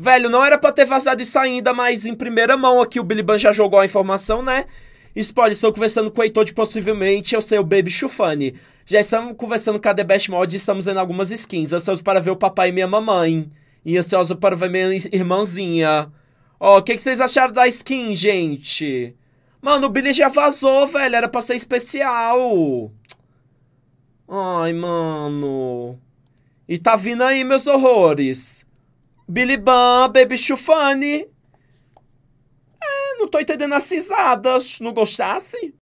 Velho, não era para ter vazado isso ainda, mas em primeira mão aqui o Billy Ban já jogou a informação, né? Spoiler, estou conversando com o Heitor de possivelmente eu sei o Baby Chufani. Já estamos conversando com a The Best Mod e estamos vendo algumas skins. Ansioso para ver o papai e minha mamãe. E ansioso para ver minha irmãzinha. Ó, oh, o que, que, vocês acharam da skin, gente? Mano, o Billy já vazou, velho. Era pra ser especial. Ai, mano. E tá vindo aí, meus horrores. Billy Bam, Baby Chufane. É, não tô entendendo as cisadas. Não gostasse?